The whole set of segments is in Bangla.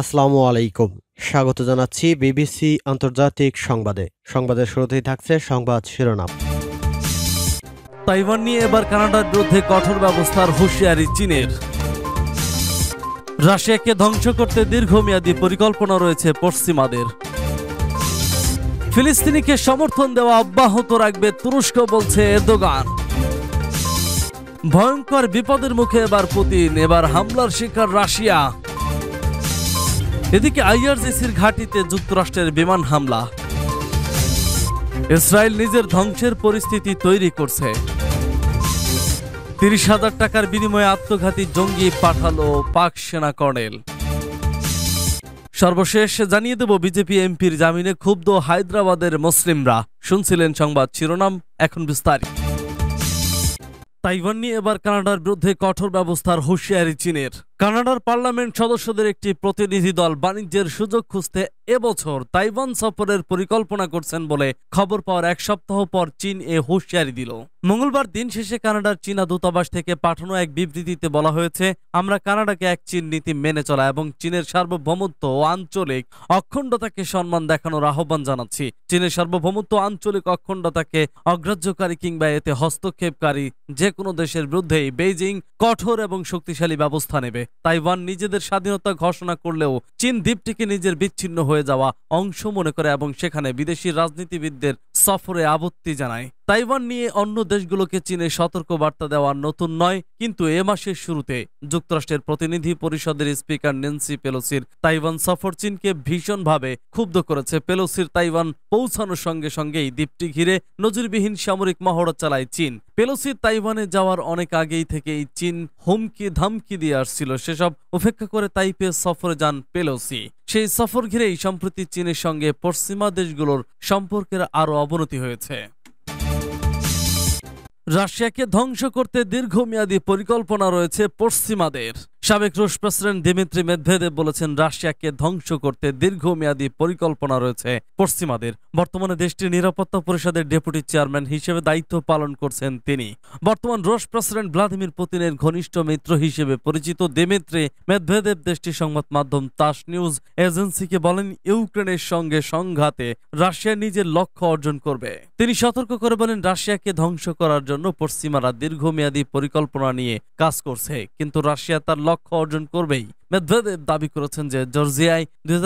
আসসালামু আলাইকুম স্বাগত জানাচ্ছি বিবিসি আন্তর্জাতিক সংবাদে সংবাদের শুরুতেই থাকছে সংবাদ শিরোনাম তাইওয়ান নিয়ে এবার কানাডার বিরুদ্ধে কঠোর ব্যবস্থার হুঁশিয়ারি চীনের রাশিয়াকে ধ্বংস করতে দীর্ঘমেয়াদী পরিকল্পনা রয়েছে পশ্চিমাদের ফিলিস্তিনিকে সমর্থন দেওয়া অব্যাহত রাখবে তুরস্ক বলছে এরদোগান ভয়ঙ্কর বিপদের মুখে এবার পুতিন এবার হামলার শিকার রাশিয়া এদিকে আইআরজিসির ঘাটিতে যুক্তরাষ্ট্রের বিমান হামলা ইসরায়েল নিজের ধ্বংসের পরিস্থিতি তৈরি করছে তিরিশ হাজার টাকার বিনিময়ে আত্মঘাতী জঙ্গি পাঠালো পাক সেনা কর্নেল সর্বশেষ জানিয়ে দেব বিজেপি এমপির জামিনে ক্ষুব্ধ হায়দ্রাবাদের মুসলিমরা শুনছিলেন সংবাদ শিরোনাম এখন বিস্তারিত তাইওয়ান নিয়ে এবার কানাডার বিরুদ্ধে কঠোর ব্যবস্থার হুঁশিয়ারি চীনের কানাডার পার্লামেন্ট সদস্যদের একটি প্রতিনিধি দল বাণিজ্যের সুযোগ খুঁজতে এবছর তাইওয়ান সফরের পরিকল্পনা করছেন বলে খবর পাওয়ার এক সপ্তাহ পর চীন এ হুঁশিয়ারি দিল মঙ্গলবার দিন শেষে কানাডার চীনা দূতাবাস থেকে পাঠানো এক বিবৃতিতে বলা হয়েছে আমরা কানাডাকে এক চীন নীতি মেনে চলা এবং চীনের সার্বভৌমত্ব ও আঞ্চলিক অখণ্ডতাকে সম্মান দেখানোর আহ্বান জানাচ্ছি চীনের সার্বভৌমত্ব আঞ্চলিক অখণ্ডতাকে অগ্রাহ্যকারী কিংবা এতে হস্তক্ষেপকারী যে কোনো দেশের বিরুদ্ধেই বেইজিং কঠোর এবং শক্তিশালী ব্যবস্থা নেবে তাইওয়ান নিজেদের স্বাধীনতা ঘোষণা করলেও চীন দ্বীপটিকে নিজের বিচ্ছিন্ন হয়ে যাওয়া অংশ মনে করে এবং সেখানে বিদেশি রাজনীতিবিদদের সফরে আপত্তি জানায় তাইওয়ান নিয়ে অন্য দেশগুলোকে চীনে সতর্ক বার্তা দেওয়া নতুন নয় কিন্তু এ মাসের শুরুতে যুক্তরাষ্ট্রের প্রতিনিধি পরিষদের স্পিকার নেন্সি পেলোসির তাইওয়ান সফর চীনকে ভীষণভাবে ক্ষুব্ধ করেছে পেলোসির তাইওয়ান পৌঁছানোর সঙ্গে সঙ্গেই দ্বীপটি ঘিরে নজিরবিহীন সামরিক মহড়া চালায় চীন পেলোসি তাইওয়ানে যাওয়ার অনেক আগেই থেকেই চীন হুমকি ধামকি দিয়ে আসছিল সেসব উপেক্ষা করে তাইপে সফরে যান পেলোসি সেই সফর ঘিরেই সম্প্রতি চীনের সঙ্গে পশ্চিমা দেশগুলোর সম্পর্কের আরও অবনতি হয়েছে রাশিয়াকে ধ্বংস করতে দীর্ঘমেয়াদী পরিকল্পনা রয়েছে পশ্চিমাদের সাবেক রুশ প্রেসিডেন্ট দিমিত্রি মেদভেদেব বলেছেন রাশিয়াকে ধ্বংস করতে দীর্ঘমেয়াদী পরিকল্পনা রয়েছে পশ্চিমাদের বর্তমানে দেশটির নিরাপত্তা পরিষদের ডেপুটি চেয়ারম্যান হিসেবে দায়িত্ব পালন করছেন তিনি বর্তমান রুশ প্রেসিডেন্ট ভ্লাদিমির পুতিনের ঘনিষ্ঠ মিত্র হিসেবে পরিচিত দিমিত্রি মেদভেদেব দেশটির সংবাদ মাধ্যম তাস নিউজ এজেন্সিকে বলেন ইউক্রেনের সঙ্গে সংঘাতে রাশিয়া নিজের লক্ষ্য অর্জন করবে তিনি সতর্ক করে বলেন রাশিয়াকে ধ্বংস করার জন্য পশ্চিমারা দীর্ঘমেয়াদী পরিকল্পনা নিয়ে কাজ করছে কিন্তু রাশিয়া তার লক্ষ্য লক্ষ্য অর্জন করবেই মেদভেদেব দাবি করেছেন যে জর্জিয়ায় দুই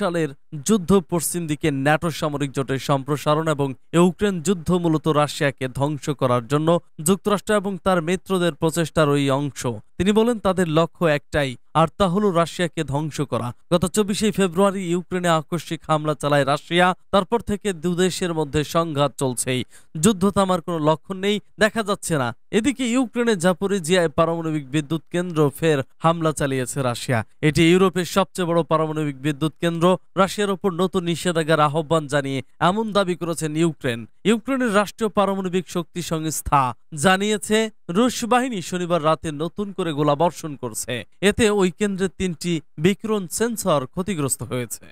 সালের যুদ্ধ পশ্চিম দিকে ন্যাটো সামরিক জোটের সম্প্রসারণ এবং ইউক্রেন যুদ্ধ মূলত রাশিয়াকে ধ্বংস করার জন্য যুক্তরাষ্ট্র এবং তার মিত্রদের প্রচেষ্টার ওই অংশ তিনি বলেন তাদের লক্ষ্য একটাই আর তা হল রাশিয়াকে ধ্বংস করা গত চব্বিশে ফেব্রুয়ারি ইউক্রেনে আকস্মিক হামলা চালায় রাশিয়া তারপর থেকে দুদেশের মধ্যে সংঘাত চলছেই যুদ্ধ থামার কোনো লক্ষণ নেই দেখা যাচ্ছে না এদিকে ইউক্রেনে জাপুরি জিয়ায় পারমাণবিক বিদ্যুৎ কেন্দ্র ফের হামলা চালিয়েছে রাশিয়া রাশিয়া এটি ইউরোপের সবচেয়ে বড় পারমাণবিক বিদ্যুৎ কেন্দ্র রাশিয়ার ওপর নতুন নিষেধাজ্ঞার আহ্বান জানিয়ে এমন দাবি করেছেন ইউক্রেন ইউক্রেনের রাষ্ট্রীয় পারমাণবিক শক্তি সংস্থা জানিয়েছে রুশ বাহিনী শনিবার রাতে নতুন করে গোলা বর্ষণ করছে এতে ওই কেন্দ্রের তিনটি বিকিরণ সেন্সর ক্ষতিগ্রস্ত হয়েছে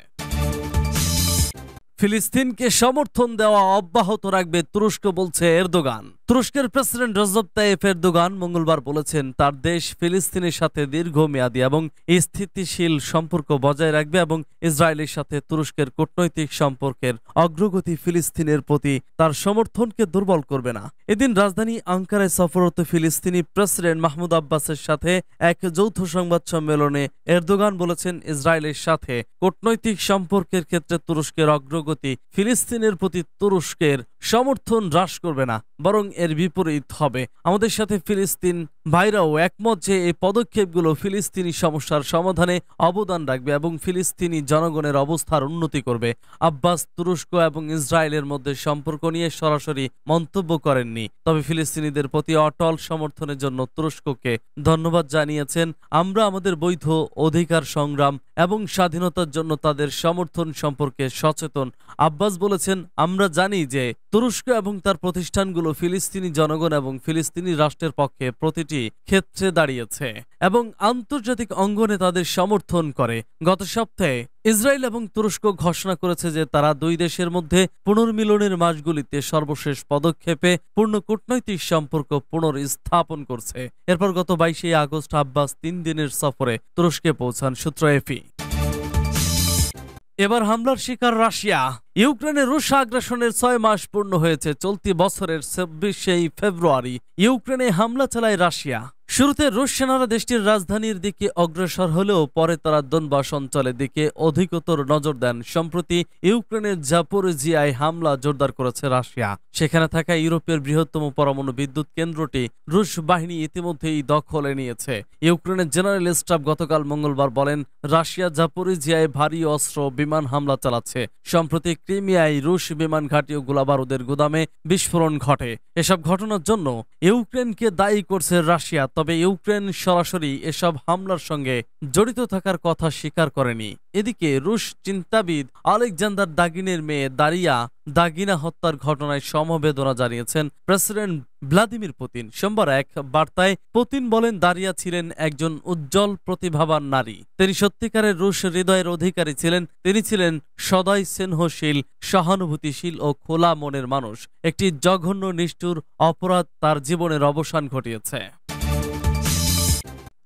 ফিলিস্তিনকে সমর্থন দেওয়া অব্যাহত রাখবে তুরস্ক বলছে এরদোগান তুরস্কের প্রেসিডেন্ট রজব তাইফ এরদোগান মঙ্গলবার বলেছেন তার দেশ ফিলিস্তিনের সাথে দীর্ঘমেয়াদী এবং স্থিতিশীল সম্পর্ক বজায় রাখবে এবং ইসরায়েলের সাথে তুরস্কের কূটনৈতিক সম্পর্কের অগ্রগতি ফিলিস্তিনের প্রতি তার সমর্থনকে দুর্বল করবে না এদিন রাজধানী আঙ্কারায় সফররত ফিলিস্তিনি প্রেসিডেন্ট মাহমুদ আব্বাসের সাথে এক যৌথ সংবাদ সম্মেলনে এরদোগান বলেছেন ইসরায়েলের সাথে কূটনৈতিক সম্পর্কের ক্ষেত্রে তুরস্কের অগ্রগতি ফিলিস্তিনের প্রতি তুরস্কের সমর্থন হ্রাস করবে না বরং এর বিপরীত হবে আমাদের সাথে ফিলিস্তিন ভাইরাও একমত যে এই পদক্ষেপগুলো ফিলিস্তিনি সমস্যার সমাধানে অবদান রাখবে এবং ফিলিস্তিনি জনগণের অবস্থার উন্নতি করবে আব্বাস তুরস্ক এবং ইসরায়েলের মধ্যে সম্পর্ক নিয়ে সরাসরি মন্তব্য করেননি তবে ফিলিস্তিনিদের প্রতি অটল সমর্থনের জন্য তুরস্ককে ধন্যবাদ জানিয়েছেন আমরা আমাদের বৈধ অধিকার সংগ্রাম এবং স্বাধীনতার জন্য তাদের সমর্থন সম্পর্কে সচেতন আব্বাস বলেছেন আমরা জানি যে তুরস্ক এবং তার প্রতিষ্ঠানগুলো ফিলিস্তিনি জনগণ এবং ফিলিস্তিনি রাষ্ট্রের পক্ষে প্রতিটি রাজনীতি ক্ষেত্রে দাঁড়িয়েছে এবং আন্তর্জাতিক অঙ্গনে তাদের সমর্থন করে গত সপ্তাহে ইসরায়েল এবং তুরস্ক ঘোষণা করেছে যে তারা দুই দেশের মধ্যে পুনর্মিলনের মাসগুলিতে সর্বশেষ পদক্ষেপে পূর্ণ কূটনৈতিক সম্পর্ক পুনর্স্থাপন করছে এরপর গত বাইশে আগস্ট আব্বাস তিন দিনের সফরে তুরস্কে পৌঁছান সূত্র এফি এবার হামলার শিকার রাশিয়া ইউক্রেনে রুশ আগ্রাসনের ছয় মাস পূর্ণ হয়েছে চলতি বছরের ছাব্বিশে ফেব্রুয়ারি ইউক্রেনে হামলা চালায় রাশিয়া শুরুতে রুশ সেনারা দেশটির রাজধানীর দিকে অগ্রসর হলেও পরে তারা দনবাস অঞ্চলের দিকে অধিকতর নজর দেন সম্প্রতি ইউক্রেনের জাপোরেজিয়ায় হামলা জোরদার করেছে রাশিয়া সেখানে থাকা ইউরোপের বৃহত্তম পরমাণু বিদ্যুৎ কেন্দ্রটি রুশ বাহিনী ইতিমধ্যেই দখলে নিয়েছে ইউক্রেনের জেনারেল স্টাফ গতকাল মঙ্গলবার বলেন রাশিয়া জাপোরেজিয়ায় ভারী অস্ত্র বিমান হামলা চালাচ্ছে সম্প্রতি ক্রিমিয়ায় রুশ বিমান ঘাঁটি ও গোলাবারুদের গুদামে বিস্ফোরণ ঘটে এসব ঘটনার জন্য ইউক্রেনকে দায়ী করছে রাশিয়া তবে ইউক্রেন সরাসরি এসব হামলার সঙ্গে জড়িত থাকার কথা স্বীকার করেনি এদিকে রুশ চিন্তাবিদ আলেকজান্ডার দাগিনের মেয়ে দারিয়া দাগিনা হত্যার ঘটনায় সমবেদনা জানিয়েছেন প্রেসিডেন্ট ভ্লাদিমির পুতিন সোমবার এক বার্তায় পুতিন বলেন দাঁড়িয়া ছিলেন একজন উজ্জ্বল প্রতিভাবান নারী তিনি সত্যিকারের রুশ হৃদয়ের অধিকারী ছিলেন তিনি ছিলেন সদাই স্নেহশীল সহানুভূতিশীল ও খোলা মনের মানুষ একটি জঘন্য নিষ্ঠুর অপরাধ তার জীবনের অবসান ঘটিয়েছে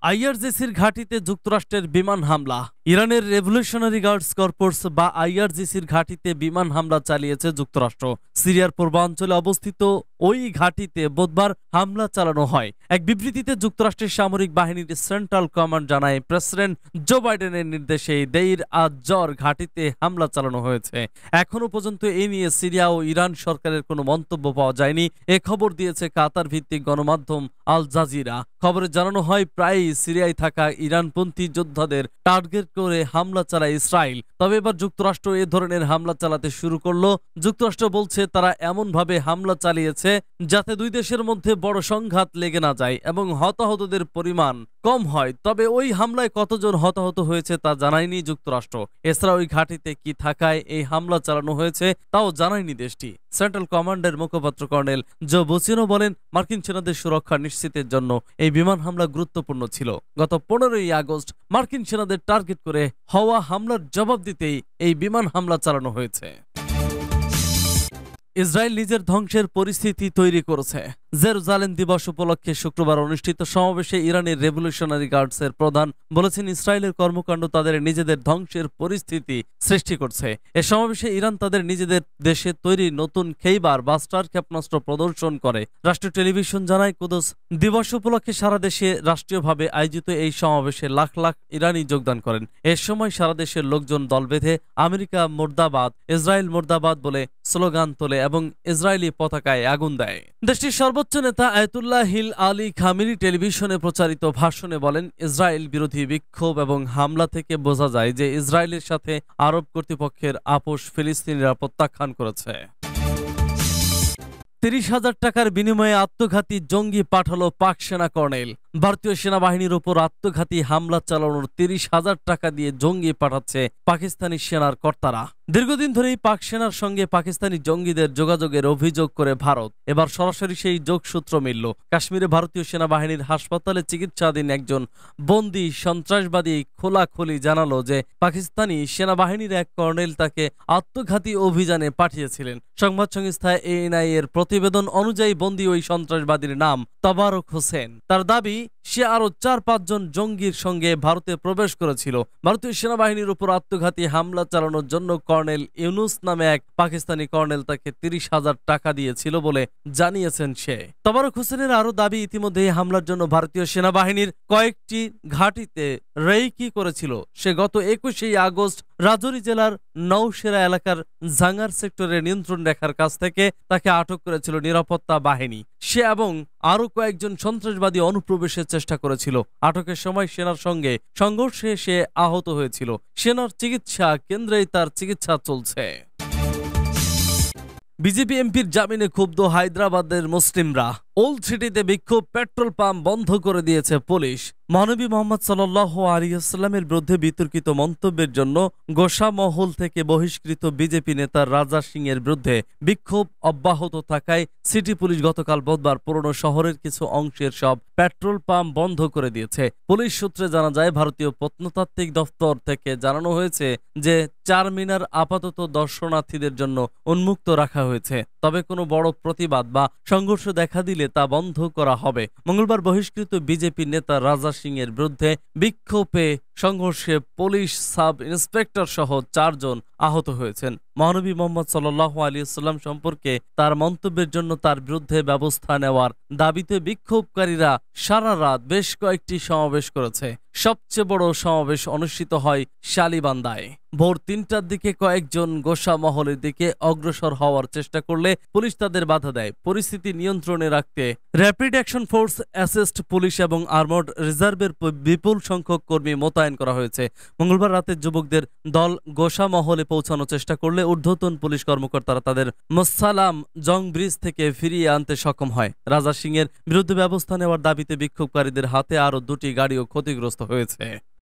আইআরজিসির ঘাঁটিতে যুক্তরাষ্ট্রের বিমান হামলা ইরানের রেভলিউশনারি গার্ডস কর্পোর্স বা আইআরজিসির ঘাঁটিতে বিমান হামলা চালিয়েছে যুক্তরাষ্ট্র সিরিয়ার পূর্বাঞ্চলে অবস্থিত ওই ঘাটিতে বুধবার হামলা চালানো হয় এক বিবৃতিতে যুক্তরাষ্ট্রের সামরিক বাহিনীর সেন্ট্রাল কমান্ড জানায় প্রেসিডেন্ট জো বাইডেনের নির্দেশে দেইর আজর ঘাটিতে হামলা চালানো হয়েছে এখনও পর্যন্ত এ নিয়ে সিরিয়া ও ইরান সরকারের কোনো মন্তব্য পাওয়া যায়নি এ খবর দিয়েছে কাতার ভিত্তিক গণমাধ্যম আল জাজিরা খবরে জানানো হয় প্রায়ই সিরিয়ায় থাকা ইরানপন্থী যোদ্ধাদের টার্গেট করে হামলা চালায় ইসরায়েল তবে এবার যুক্তরাষ্ট্র এ ধরনের হামলা চালাতে শুরু করল যুক্তরাষ্ট্র বলছে তারা এমনভাবে হামলা চালিয়েছে হয়েছে যাতে দুই দেশের মধ্যে বড় সংঘাত লেগে না যায় এবং হতাহতদের পরিমাণ কম হয় তবে ওই হামলায় কতজন হতাহত হয়েছে তা জানায়নি যুক্তরাষ্ট্র এছাড়া ওই ঘাঁটিতে কি থাকায় এই হামলা চালানো হয়েছে তাও জানায়নি দেশটি সেন্ট্রাল কমান্ডের মুখপাত্র কর্নেল জো বোসিনো বলেন মার্কিন সেনাদের সুরক্ষা নিশ্চিতের জন্য এই বিমান হামলা গুরুত্বপূর্ণ ছিল গত পনেরোই আগস্ট মার্কিন সেনাদের টার্গেট করে হওয়া হামলার জবাব দিতেই এই বিমান হামলা চালানো হয়েছে ইসরায়েল নিজের ধ্বংসের পরিস্থিতি তৈরি করেছে জেরুজালেম দিবস উপলক্ষে শুক্রবার অনুষ্ঠিত সমাবেশে ইরানের রেভলিউশনারি গার্ডসের প্রধান বলেছেন ইসরায়েলের কর্মকাণ্ড তাদের নিজেদের ধ্বংসের পরিস্থিতি সৃষ্টি করছে এ সমাবেশে ইরান তাদের নিজেদের দেশে তৈরি নতুন খেইবার বাস্টার ক্ষেপণাস্ত্র প্রদর্শন করে রাষ্ট্রীয় টেলিভিশন জানায় কুদস দিবস উপলক্ষে সারা দেশে রাষ্ট্রীয়ভাবে আয়োজিত এই সমাবেশে লাখ লাখ ইরানি যোগদান করেন এ সময় সারা দেশের লোকজন দল বেঁধে আমেরিকা মোর্দাবাদ ইসরায়েল মোর্দাবাদ বলে স্লোগান তোলে এবং ইসরায়েলি পতাকায় আগুন দেয় দেশটির সর্বোচ্চ নেতা আয়তুল্লাহ হিল আলী খামিরি টেলিভিশনে প্রচারিত ভাষণে বলেন ইসরায়েল বিরোধী বিক্ষোভ এবং হামলা থেকে বোঝা যায় যে ইসরায়েলের সাথে আরব কর্তৃপক্ষের আপোষ ফিলিস্তিনিরা প্রত্যাখ্যান করেছে তিরিশ হাজার টাকার বিনিময়ে আত্মঘাতী জঙ্গি পাঠালো পাক সেনা কর্নেল ভারতীয় সেনাবাহিনীর ওপর আত্মঘাতী হামলা চালানোর তিরিশ হাজার টাকা দিয়ে জঙ্গি পাঠাচ্ছে পাকিস্তানি সেনার কর্তারা দীর্ঘদিন ধরেই পাক সেনার সঙ্গে পাকিস্তানি জঙ্গিদের যোগাযোগের অভিযোগ করে ভারত এবার সরাসরি সেই যোগসূত্র মিলল কাশ্মীরে ভারতীয় সেনাবাহিনীর হাসপাতালে চিকিৎসাধীন একজন বন্দী সন্ত্রাসবাদী খোলাখুলি জানালো যে পাকিস্তানি সেনাবাহিনীর এক কর্নেল তাকে আত্মঘাতী অভিযানে পাঠিয়েছিলেন সংবাদ সংস্থা এএনআই এর প্রতিবেদন অনুযায়ী বন্দী ওই সন্ত্রাসবাদীর নাম তবারক হোসেন তার দাবি সে আরও চার পাঁচজন জঙ্গির সঙ্গে ভারতে প্রবেশ করেছিল ভারতীয় সেনাবাহিনীর উপর আত্মঘাতী হামলা চালানোর জন্য কর্নেল ইউনুস নামে এক পাকিস্তানি কর্নেল তাকে তিরিশ হাজার টাকা দিয়েছিল বলে জানিয়েছেন সে তবারক হোসেনের আরও দাবি ইতিমধ্যে হামলার জন্য ভারতীয় সেনাবাহিনীর কয়েকটি ঘাটিতে রেইকি করেছিল সে গত একুশেই আগস্ট রাজৌরি জেলার নৌসেরা এলাকার জাঙ্গার সেক্টরের নিয়ন্ত্রণ রেখার কাছ থেকে তাকে আটক করেছিল নিরাপত্তা বাহিনী সে এবং আরও কয়েকজন সন্ত্রাসবাদী অনুপ্রবেশের চেষ্টা করেছিল আটকের সময় সেনার সঙ্গে সংঘর্ষে সে আহত হয়েছিল সেনার চিকিৎসা কেন্দ্রেই তার চিকিৎসা চলছে বিজেপি এমপির জামিনে ক্ষুব্ধ হায়দ্রাবাদের মুসলিমরা ওল্ড সিটিতে বিক্ষোভ পেট্রোল পাম্প বন্ধ করে দিয়েছে পুলিশ মানবী মোহাম্মদ সাল্লাহ আলিয়াস্লামের বিরুদ্ধে বিতর্কিত মন্তব্যের জন্য গোসামহল থেকে বহিষ্কৃত বিজেপি নেতা রাজা সিং এর বিরুদ্ধে বিক্ষোভ অব্যাহত থাকায় সিটি পুলিশ গতকাল বুধবার পুরনো শহরের কিছু অংশের সব পেট্রোল পাম্প বন্ধ করে দিয়েছে পুলিশ সূত্রে জানা যায় ভারতীয় প্রত্নতাত্ত্বিক দপ্তর থেকে জানানো হয়েছে যে চারমিনার আপাতত দর্শনার্থীদের জন্য উন্মুক্ত রাখা হয়েছে তবে কোনো বড় প্রতিবাদ বা সংঘর্ষ দেখা দিলে তা বন্ধ করা হবে মঙ্গলবার বহিষ্কৃত বিজেপি নেতা রাজা সিং এর বিরুদ্ধে বিক্ষোভে সংঘর্ষে পুলিশ সাব ইন্সপেক্টর সহ চারজন আহত হয়েছেন মহানবী মোহাম্মদ সাল্লাহ আলী সাল্লাম সম্পর্কে তার মন্তব্যের জন্য তার বিরুদ্ধে ব্যবস্থা নেওয়ার দাবিতে বিক্ষোভকারীরা সারা রাত বেশ কয়েকটি সমাবেশ করেছে সবচেয়ে বড় সমাবেশ অনুষ্ঠিত হয় শালিবান্দায় ভোর তিনটার দিকে কয়েকজন গোসা মহলের দিকে অগ্রসর হওয়ার চেষ্টা করলে পুলিশ তাদের বাধা দেয় পরিস্থিতি নিয়ন্ত্রণে রাখতে র্যাপিড অ্যাকশন ফোর্স অ্যাসেস্ট পুলিশ এবং আর্মড রিজার্ভের বিপুল সংখ্যক কর্মী মোতায়েন মোতায়েন করা হয়েছে মঙ্গলবার রাতে যুবকদের দল গোসা মহলে পৌঁছানোর চেষ্টা করলে ঊর্ধ্বতন পুলিশ কর্মকর্তারা তাদের মোসালাম জং ব্রিজ থেকে ফিরিয়ে আনতে সক্ষম হয় রাজা সিং এর বিরুদ্ধে ব্যবস্থা নেওয়ার দাবিতে বিক্ষোভকারীদের হাতে আরও দুটি গাড়িও ক্ষতিগ্রস্ত হয়েছে